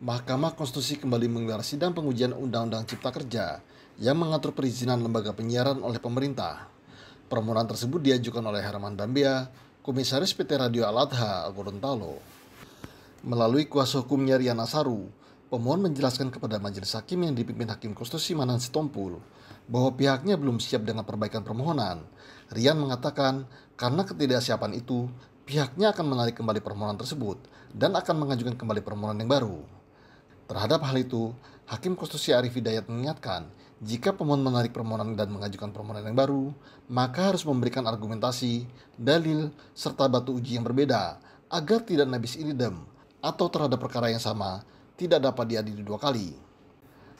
Mahkamah Konstitusi kembali menggelar sidang pengujian Undang-Undang Cipta Kerja yang mengatur perizinan lembaga penyiaran oleh pemerintah. Permohonan tersebut diajukan oleh Herman Dambia, Komisaris PT Radio Aladha, Gorontalo. Melalui kuasa hukumnya Riana Saru, pemohon menjelaskan kepada majelis hakim yang dipimpin Hakim Konstitusi Manan Sitompul bahwa pihaknya belum siap dengan perbaikan permohonan. Rian mengatakan karena ketidaksiapan itu, pihaknya akan menarik kembali permohonan tersebut dan akan mengajukan kembali permohonan yang baru. Terhadap hal itu, Hakim Konstitusi Arif Hidayat mengingatkan, jika pemohon menarik permohonan dan mengajukan permohonan yang baru, maka harus memberikan argumentasi, dalil, serta batu uji yang berbeda agar tidak nabis iridem atau terhadap perkara yang sama tidak dapat diadili dua kali.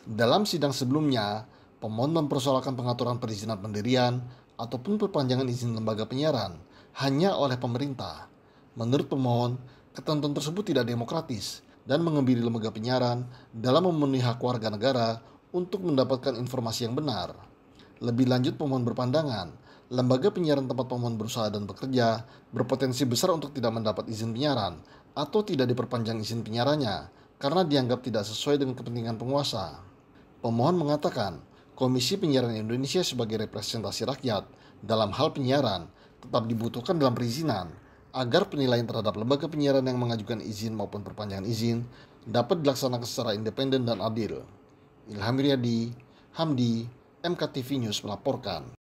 Dalam sidang sebelumnya, pemohon mempersoalkan pengaturan perizinan pendirian ataupun perpanjangan izin lembaga penyiaran hanya oleh pemerintah. Menurut pemohon, ketentuan tersebut tidak demokratis dan mengembiri lembaga penyiaran dalam memenuhi hak warga negara untuk mendapatkan informasi yang benar. Lebih lanjut pemohon berpandangan, lembaga penyiaran tempat pemohon berusaha dan bekerja berpotensi besar untuk tidak mendapat izin penyiaran atau tidak diperpanjang izin penyiarannya karena dianggap tidak sesuai dengan kepentingan penguasa. Pemohon mengatakan, Komisi Penyiaran Indonesia sebagai representasi rakyat dalam hal penyiaran tetap dibutuhkan dalam perizinan agar penilaian terhadap lembaga penyiaran yang mengajukan izin maupun perpanjangan izin dapat dilaksanakan secara independen dan adil. Ilham Riyadi, Hamdi, MKTV News melaporkan.